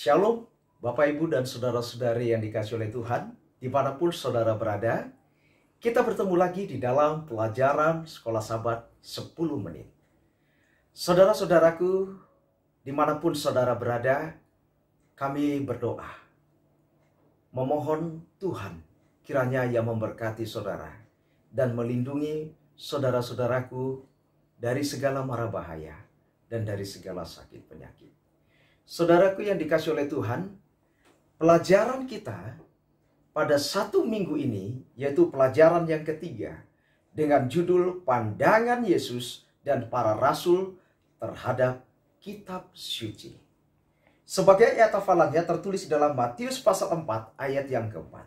Shalom, Bapak Ibu dan Saudara-saudari yang dikasih oleh Tuhan, dimanapun saudara berada, kita bertemu lagi di dalam pelajaran Sekolah Sabat 10 menit. Saudara-saudaraku, dimanapun saudara berada, kami berdoa. Memohon Tuhan kiranya ia memberkati saudara dan melindungi saudara-saudaraku dari segala mara bahaya dan dari segala sakit penyakit. Saudaraku yang dikasih oleh Tuhan, pelajaran kita pada satu minggu ini, yaitu pelajaran yang ketiga, dengan judul Pandangan Yesus dan Para Rasul terhadap Kitab Suci. Sebagai ayat hafalannya tertulis dalam Matius pasal 4 ayat yang keempat.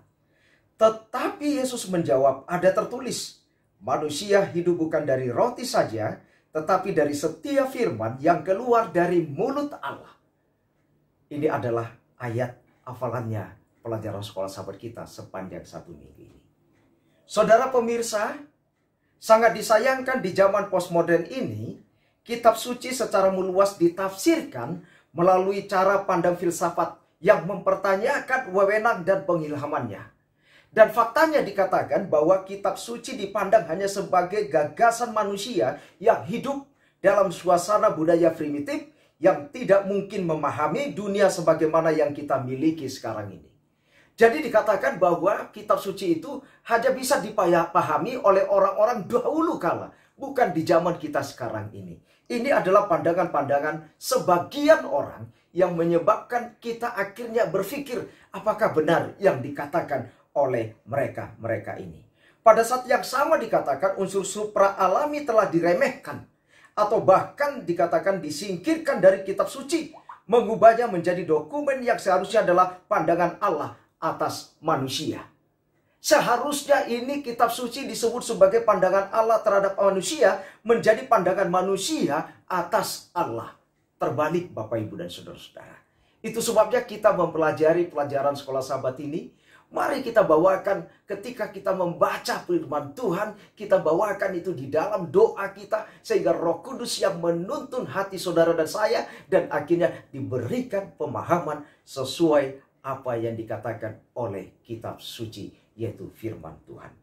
Tetapi Yesus menjawab, ada tertulis, manusia hidup bukan dari roti saja, tetapi dari setiap firman yang keluar dari mulut Allah. Ini adalah ayat hafalannya pelajaran sekolah sahabat kita sepanjang satu minggu ini. Saudara pemirsa, sangat disayangkan di zaman postmodern ini, kitab suci secara meluas ditafsirkan melalui cara pandang filsafat yang mempertanyakan wewenang dan pengilhamannya. Dan faktanya dikatakan bahwa kitab suci dipandang hanya sebagai gagasan manusia yang hidup dalam suasana budaya primitif yang tidak mungkin memahami dunia sebagaimana yang kita miliki sekarang ini. Jadi dikatakan bahwa kitab suci itu hanya bisa dipahami oleh orang-orang dahulu kala, bukan di zaman kita sekarang ini. Ini adalah pandangan-pandangan sebagian orang yang menyebabkan kita akhirnya berpikir apakah benar yang dikatakan oleh mereka-mereka ini. Pada saat yang sama dikatakan unsur supra alami telah diremehkan atau bahkan dikatakan disingkirkan dari kitab suci, mengubahnya menjadi dokumen yang seharusnya adalah pandangan Allah atas manusia. Seharusnya ini kitab suci disebut sebagai pandangan Allah terhadap manusia menjadi pandangan manusia atas Allah. Terbalik Bapak Ibu dan Saudara-saudara. Itu sebabnya kita mempelajari pelajaran sekolah sahabat ini Mari kita bawakan ketika kita membaca firman Tuhan, kita bawakan itu di dalam doa kita sehingga Roh Kudus yang menuntun hati saudara dan saya dan akhirnya diberikan pemahaman sesuai apa yang dikatakan oleh kitab suci yaitu firman Tuhan.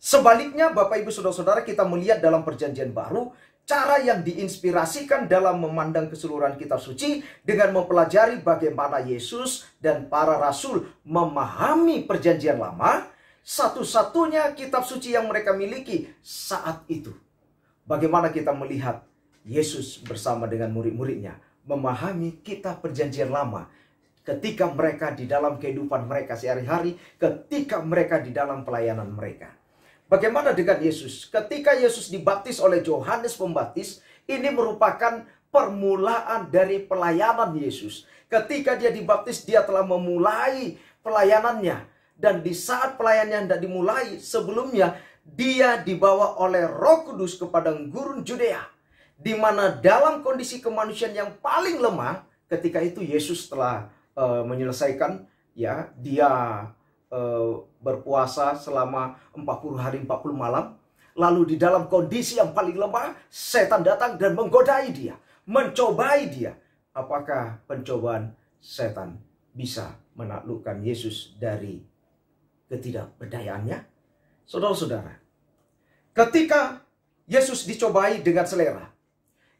Sebaliknya Bapak Ibu Saudara-saudara kita melihat dalam perjanjian baru cara yang diinspirasikan dalam memandang keseluruhan kitab suci dengan mempelajari bagaimana Yesus dan para rasul memahami perjanjian lama, satu-satunya kitab suci yang mereka miliki saat itu. Bagaimana kita melihat Yesus bersama dengan murid-muridnya memahami kitab perjanjian lama ketika mereka di dalam kehidupan mereka sehari-hari, ketika mereka di dalam pelayanan mereka. Bagaimana dengan Yesus? Ketika Yesus dibaptis oleh Yohanes Pembaptis, ini merupakan permulaan dari pelayanan Yesus. Ketika dia dibaptis, dia telah memulai pelayanannya. Dan di saat pelayanannya tidak dimulai, sebelumnya dia dibawa oleh Roh Kudus kepada gurun Judea, di mana dalam kondisi kemanusiaan yang paling lemah, ketika itu Yesus telah uh, menyelesaikan ya, dia Eh, berpuasa selama 40 hari 40 malam. Lalu di dalam kondisi yang paling lemah, setan datang dan menggodai dia, mencobai dia. Apakah pencobaan setan bisa menaklukkan Yesus dari ketidakberdayaannya? Saudara-saudara, ketika Yesus dicobai dengan selera,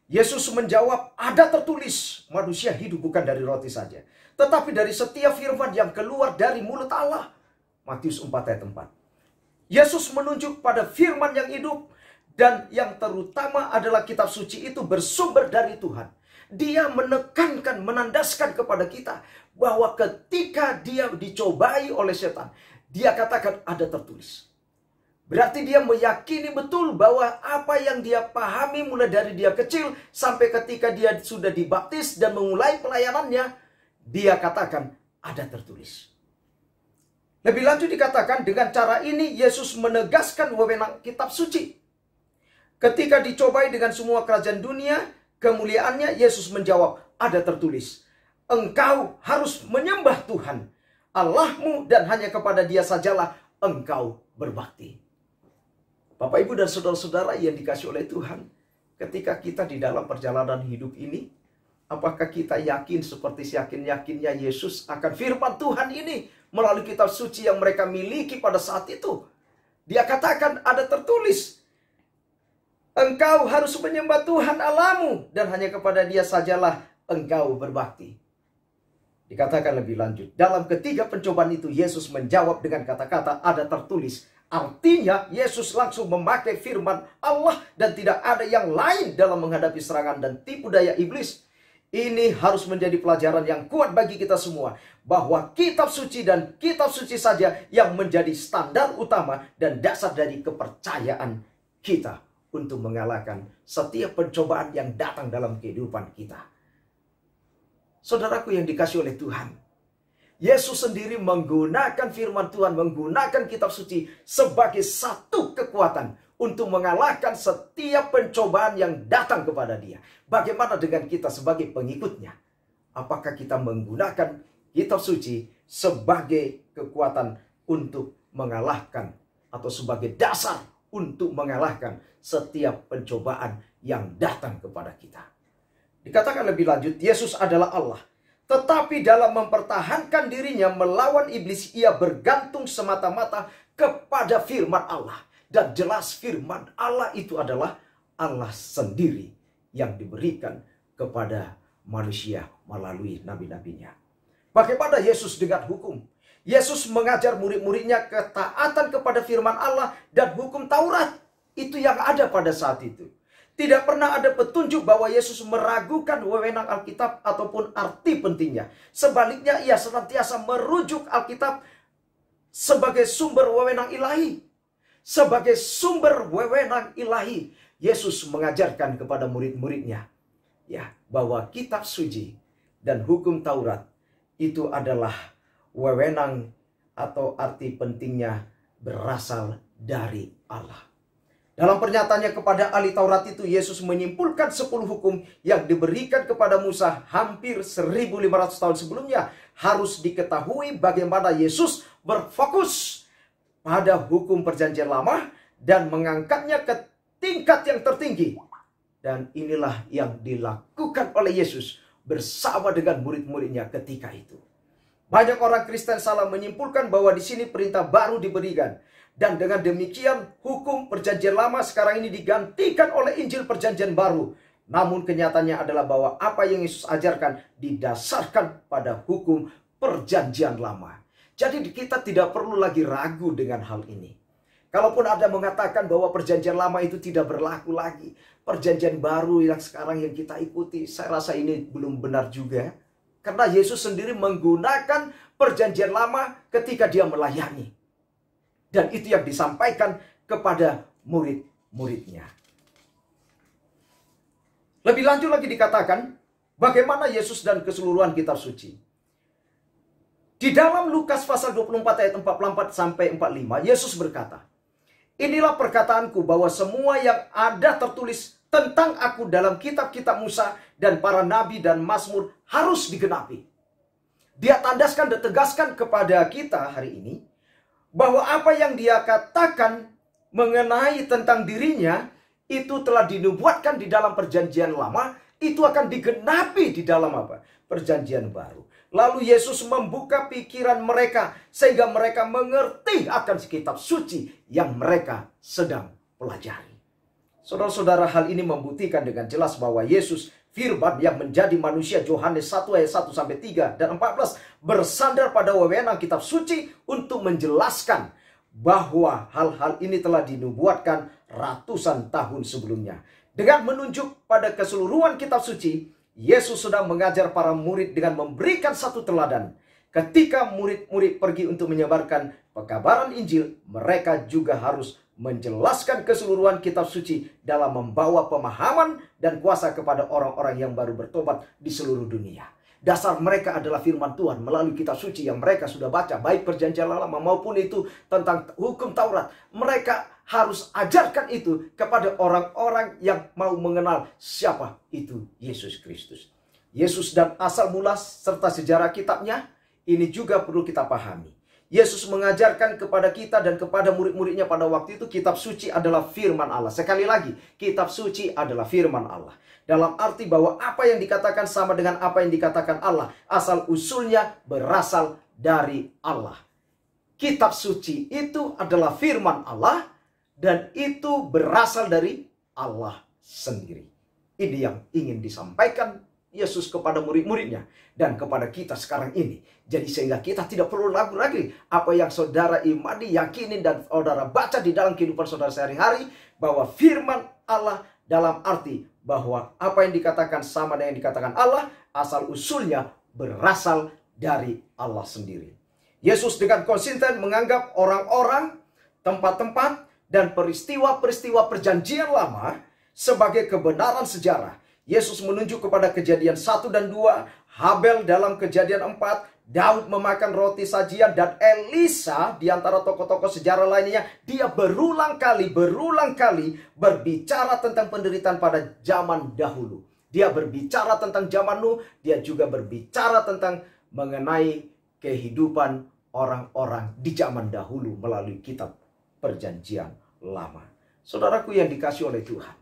Yesus menjawab, ada tertulis, manusia hidup bukan dari roti saja. Tetapi dari setiap firman yang keluar dari mulut Allah. Matius 4 ayat 4. Yesus menunjuk pada firman yang hidup dan yang terutama adalah kitab suci itu bersumber dari Tuhan. Dia menekankan, menandaskan kepada kita bahwa ketika dia dicobai oleh setan, dia katakan ada tertulis. Berarti dia meyakini betul bahwa apa yang dia pahami mulai dari dia kecil sampai ketika dia sudah dibaptis dan memulai pelayanannya, dia katakan ada tertulis. Lebih lanjut dikatakan dengan cara ini Yesus menegaskan wewenang kitab suci. Ketika dicobai dengan semua kerajaan dunia, kemuliaannya Yesus menjawab, ada tertulis, engkau harus menyembah Tuhan, Allahmu dan hanya kepada dia sajalah engkau berbakti. Bapak ibu dan saudara-saudara yang dikasih oleh Tuhan, ketika kita di dalam perjalanan hidup ini, apakah kita yakin seperti yakin-yakinnya Yesus akan firman Tuhan ini melalui kitab suci yang mereka miliki pada saat itu. Dia katakan ada tertulis, engkau harus menyembah Tuhan alamu dan hanya kepada dia sajalah engkau berbakti. Dikatakan lebih lanjut, dalam ketiga pencobaan itu Yesus menjawab dengan kata-kata ada tertulis. Artinya Yesus langsung memakai firman Allah dan tidak ada yang lain dalam menghadapi serangan dan tipu daya iblis. Ini harus menjadi pelajaran yang kuat bagi kita semua bahwa kitab suci dan kitab suci saja yang menjadi standar utama dan dasar dari kepercayaan kita untuk mengalahkan setiap pencobaan yang datang dalam kehidupan kita. Saudaraku yang dikasih oleh Tuhan, Yesus sendiri menggunakan firman Tuhan, menggunakan kitab suci sebagai satu kekuatan untuk mengalahkan setiap pencobaan yang datang kepada dia. Bagaimana dengan kita sebagai pengikutnya? Apakah kita menggunakan kitab suci sebagai kekuatan untuk mengalahkan atau sebagai dasar untuk mengalahkan setiap pencobaan yang datang kepada kita? Dikatakan lebih lanjut, Yesus adalah Allah. Tetapi dalam mempertahankan dirinya melawan iblis, ia bergantung semata-mata kepada firman Allah. Dan jelas firman Allah itu adalah Allah sendiri yang diberikan kepada manusia melalui nabi-nabinya. Bagaimana Yesus dengan hukum? Yesus mengajar murid-muridnya ketaatan kepada firman Allah dan hukum Taurat. Itu yang ada pada saat itu. Tidak pernah ada petunjuk bahwa Yesus meragukan wewenang Alkitab ataupun arti pentingnya. Sebaliknya ia senantiasa merujuk Alkitab sebagai sumber wewenang ilahi sebagai sumber wewenang ilahi. Yesus mengajarkan kepada murid-muridnya ya bahwa kitab suci dan hukum Taurat itu adalah wewenang atau arti pentingnya berasal dari Allah. Dalam pernyataannya kepada ahli Taurat itu, Yesus menyimpulkan 10 hukum yang diberikan kepada Musa hampir 1500 tahun sebelumnya. Harus diketahui bagaimana Yesus berfokus pada hukum perjanjian lama dan mengangkatnya ke tingkat yang tertinggi. Dan inilah yang dilakukan oleh Yesus bersama dengan murid-muridnya ketika itu. Banyak orang Kristen salah menyimpulkan bahwa di sini perintah baru diberikan. Dan dengan demikian hukum perjanjian lama sekarang ini digantikan oleh Injil perjanjian baru. Namun kenyataannya adalah bahwa apa yang Yesus ajarkan didasarkan pada hukum perjanjian lama. Jadi kita tidak perlu lagi ragu dengan hal ini. Kalaupun ada mengatakan bahwa perjanjian lama itu tidak berlaku lagi, perjanjian baru yang sekarang yang kita ikuti, saya rasa ini belum benar juga. Karena Yesus sendiri menggunakan perjanjian lama ketika dia melayani. Dan itu yang disampaikan kepada murid-muridnya. Lebih lanjut lagi dikatakan, bagaimana Yesus dan keseluruhan kitab suci di dalam Lukas pasal 24 ayat 44 sampai 45, Yesus berkata, Inilah perkataanku bahwa semua yang ada tertulis tentang aku dalam kitab-kitab Musa dan para nabi dan Mazmur harus digenapi. Dia tandaskan dan tegaskan kepada kita hari ini bahwa apa yang dia katakan mengenai tentang dirinya itu telah dinubuatkan di dalam perjanjian lama, itu akan digenapi di dalam apa? Perjanjian baru. Lalu Yesus membuka pikiran mereka sehingga mereka mengerti akan kitab suci yang mereka sedang pelajari. Saudara-saudara, hal ini membuktikan dengan jelas bahwa Yesus firman yang menjadi manusia Yohanes 1 ayat 1 sampai 3 dan 14 bersandar pada wewenang kitab suci untuk menjelaskan bahwa hal-hal ini telah dinubuatkan ratusan tahun sebelumnya. Dengan menunjuk pada keseluruhan kitab suci, Yesus sudah mengajar para murid dengan memberikan satu teladan. Ketika murid-murid pergi untuk menyebarkan pekabaran Injil, mereka juga harus menjelaskan keseluruhan kitab suci dalam membawa pemahaman dan kuasa kepada orang-orang yang baru bertobat di seluruh dunia. Dasar mereka adalah firman Tuhan melalui kitab suci yang mereka sudah baca, baik perjanjian lama maupun itu tentang hukum Taurat. Mereka harus ajarkan itu kepada orang-orang yang mau mengenal siapa itu Yesus Kristus. Yesus dan asal mula serta sejarah kitabnya ini juga perlu kita pahami. Yesus mengajarkan kepada kita dan kepada murid-muridnya pada waktu itu kitab suci adalah firman Allah. Sekali lagi, kitab suci adalah firman Allah. Dalam arti bahwa apa yang dikatakan sama dengan apa yang dikatakan Allah, asal usulnya berasal dari Allah. Kitab suci itu adalah firman Allah dan itu berasal dari Allah sendiri. Ini yang ingin disampaikan Yesus kepada murid-muridnya dan kepada kita sekarang ini. Jadi sehingga kita tidak perlu ragu lagi apa yang saudara imani, yakini dan saudara baca di dalam kehidupan saudara sehari-hari bahwa firman Allah dalam arti bahwa apa yang dikatakan sama dengan yang dikatakan Allah asal usulnya berasal dari Allah sendiri. Yesus dengan konsisten menganggap orang-orang, tempat-tempat, dan peristiwa-peristiwa perjanjian lama sebagai kebenaran sejarah. Yesus menunjuk kepada kejadian 1 dan 2, Habel dalam kejadian 4, Daud memakan roti sajian dan Elisa di antara tokoh-tokoh sejarah lainnya dia berulang kali berulang kali berbicara tentang penderitaan pada zaman dahulu. Dia berbicara tentang zaman Nuh, dia juga berbicara tentang mengenai kehidupan orang-orang di zaman dahulu melalui kitab perjanjian lama. Saudaraku yang dikasih oleh Tuhan,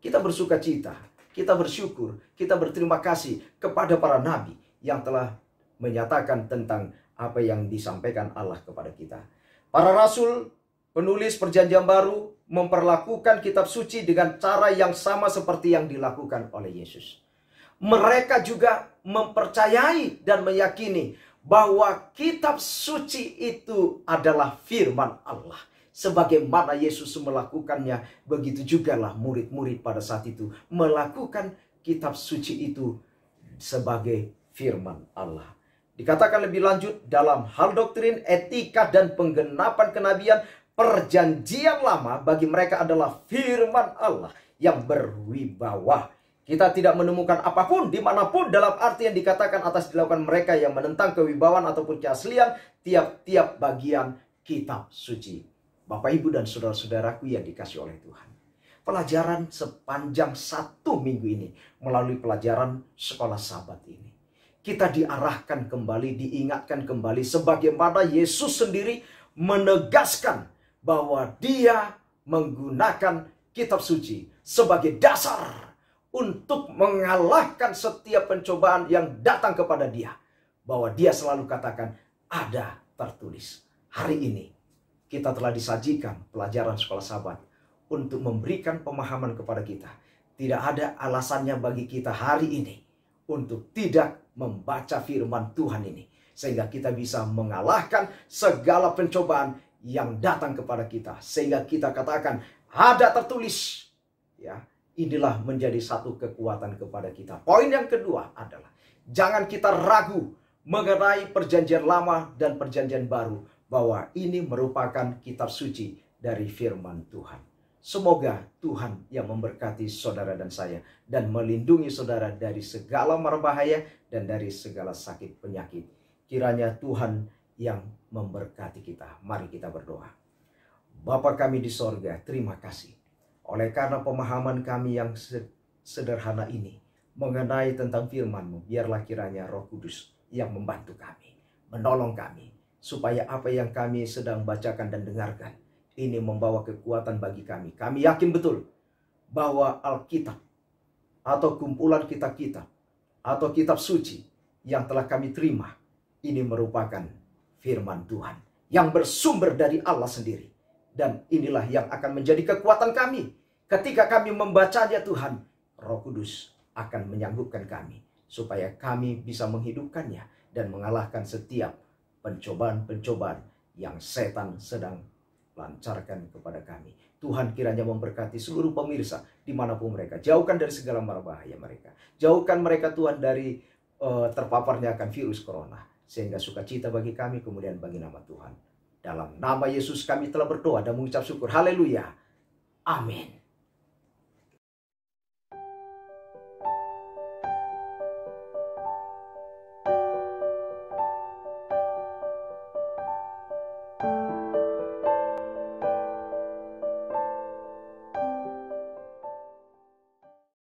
kita bersuka cita, kita bersyukur, kita berterima kasih kepada para nabi yang telah menyatakan tentang apa yang disampaikan Allah kepada kita. Para rasul, penulis Perjanjian Baru, memperlakukan kitab suci dengan cara yang sama seperti yang dilakukan oleh Yesus. Mereka juga mempercayai dan meyakini bahwa kitab suci itu adalah firman Allah. Sebagaimana Yesus melakukannya, begitu jugalah murid-murid pada saat itu melakukan kitab suci itu sebagai firman Allah. Dikatakan lebih lanjut dalam hal doktrin, etika, dan penggenapan kenabian, perjanjian lama bagi mereka adalah firman Allah yang berwibawa. Kita tidak menemukan apapun dimanapun dalam arti yang dikatakan atas dilakukan mereka yang menentang kewibawaan ataupun keaslian tiap-tiap bagian kitab suci Bapak, Ibu, dan saudara-saudaraku yang dikasih oleh Tuhan. Pelajaran sepanjang satu minggu ini melalui pelajaran sekolah sabat ini. Kita diarahkan kembali, diingatkan kembali sebagaimana Yesus sendiri menegaskan bahwa dia menggunakan kitab suci sebagai dasar untuk mengalahkan setiap pencobaan yang datang kepada dia. Bahwa dia selalu katakan ada tertulis. Hari ini kita telah disajikan pelajaran sekolah sahabat untuk memberikan pemahaman kepada kita. Tidak ada alasannya bagi kita hari ini untuk tidak membaca firman Tuhan ini. Sehingga kita bisa mengalahkan segala pencobaan yang datang kepada kita. Sehingga kita katakan ada tertulis. ya Inilah menjadi satu kekuatan kepada kita. Poin yang kedua adalah jangan kita ragu mengenai perjanjian lama dan perjanjian baru bahwa ini merupakan kitab suci dari firman Tuhan. Semoga Tuhan yang memberkati saudara dan saya dan melindungi saudara dari segala mara dan dari segala sakit penyakit. Kiranya Tuhan yang memberkati kita. Mari kita berdoa. Bapa kami di sorga, terima kasih. Oleh karena pemahaman kami yang sederhana ini mengenai tentang firman-Mu, biarlah kiranya roh kudus yang membantu kami, menolong kami, supaya apa yang kami sedang bacakan dan dengarkan ini membawa kekuatan bagi kami. Kami yakin betul bahwa Alkitab atau kumpulan kitab-kitab atau kitab suci yang telah kami terima ini merupakan firman Tuhan yang bersumber dari Allah sendiri. Dan inilah yang akan menjadi kekuatan kami ketika kami membacanya Tuhan. Roh Kudus akan menyanggupkan kami supaya kami bisa menghidupkannya dan mengalahkan setiap pencobaan-pencobaan yang setan sedang lancarkan kepada kami. Tuhan kiranya memberkati seluruh pemirsa dimanapun mereka. Jauhkan dari segala mara bahaya mereka. Jauhkan mereka Tuhan dari uh, terpaparnya akan virus corona. Sehingga sukacita bagi kami kemudian bagi nama Tuhan. Dalam nama Yesus kami telah berdoa dan mengucap syukur. Haleluya. Amin.